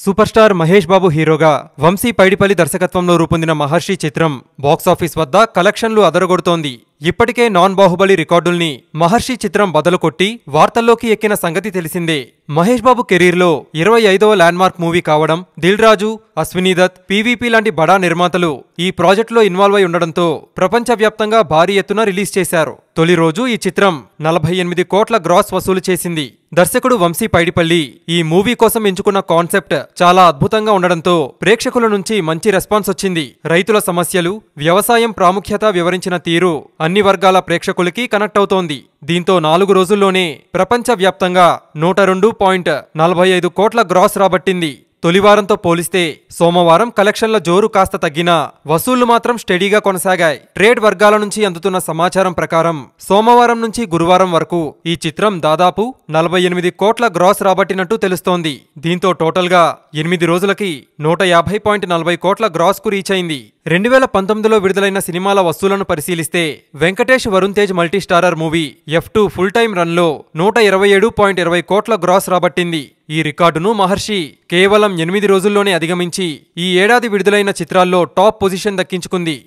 super star Mahesh బాబు హీరోగా వంశీ పైడిపల్లి దర్శకత్వంలో రూపొందిన మహర్షి చిత్రం బాక్సాఫీస్ వద్ద కలెక్షన్లు అదరగొడుతోంది ఇప్పటికే నాన్ బాహుబలి రికార్డుల్ని మహర్షి చిత్రం బదలుకొట్టి వార్తల్లోకి ఎక్కిన సంగతి తెలిసిందే మహేష్ బాబు కెరీర్లో ఇరవై ఐదవ ల్యాండ్మార్క్ మూవీ కావడం దిల్ రాజు అశ్వినీ దత్ పీవీపీ లాంటి బడా నిర్మాతలు ఈ ప్రాజెక్టులో ఇన్వాల్వ్ అయి ఉండడంతో ప్రపంచవ్యాప్తంగా భారీ ఎత్తున రిలీజ్ చేశారు తొలి రోజు ఈ చిత్రం నలభై ఎనిమిది కోట్ల గ్రాస్ వసూలు చేసింది దర్శకుడు వంశీ పైడిపల్లి ఈ మూవీ కోసం ఎంచుకున్న కాన్సెప్ట్ చాలా అద్భుతంగా ఉండడంతో ప్రేక్షకుల నుంచి మంచి రెస్పాన్స్ వచ్చింది రైతుల సమస్యలు వ్యవసాయం ప్రాముఖ్యత వివరించిన తీరు అన్ని వర్గాల ప్రేక్షకులకి కనెక్ట్ అవుతోంది దీంతో నాలుగు రోజుల్లోనే ప్రపంచవ్యాప్తంగా నూట రెండు పాయింట్ నలభై ఐదు కోట్ల గ్రాస్ రాబట్టింది తొలివారంతో పోలిస్తే సోమవారం కలెక్షన్ల జోరు కాస్త తగ్గినా వసూళ్లు మాత్రం స్టడీగా కొనసాగాయి ట్రేడ్ వర్గాల నుంచి అందుతున్న సమాచారం ప్రకారం సోమవారం నుంచి గురువారం వరకు ఈ చిత్రం దాదాపు నలభై ఎనిమిది కోట్ల గ్రాస్ రాబట్టినట్టు తెలుస్తోంది దీంతో టోటల్గా ఎనిమిది రోజులకి నూట యాభై పాయింట్ నలభై కోట్ల గ్రాస్కు రీచ్ అయింది రెండు వేల పంతొమ్మిదిలో విడుదలైన సినిమాల వసూలను పరిశీలిస్తే Venkatesh Varun Tej multistarrer movie F two full time రన్లో నూట ఇరవై ఏడు పాయింట్ ఇరవై కోట్ల గ్రాస్ రాబట్టింది ఈ రికార్డును మహర్షి కేవలం ఎనిమిది రోజుల్లోనే అధిగమించి ఈ ఏడాది విడుదలైన చిత్రాల్లో టాప్ పొజిషన్ దక్కించుకుంది